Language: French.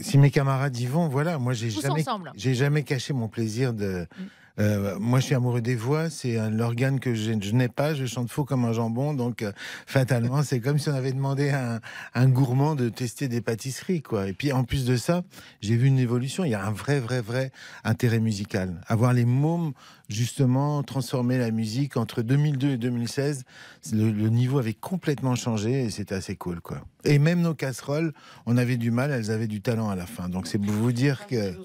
si mes camarades y vont, voilà, moi j'ai jamais, caché mon plaisir de. Mm. Euh, moi, je suis amoureux des voix. C'est euh, l'organe que je, n'ai pas. Je chante faux comme un jambon. Donc, euh, fatalement, c'est comme si on avait demandé à un, gourmand de tester des pâtisseries. quoi. Et puis, en plus de ça, j'ai vu une évolution. Il y a un vrai, vrai, vrai intérêt musical. Avoir les mômes, justement, transformer la musique entre 2002 et 2016, le, niveau avait complètement changé et c'était assez cool. quoi. Et même nos casseroles, on avait du mal. Elles avaient du talent à la fin. Donc, c'est pour vous dire que...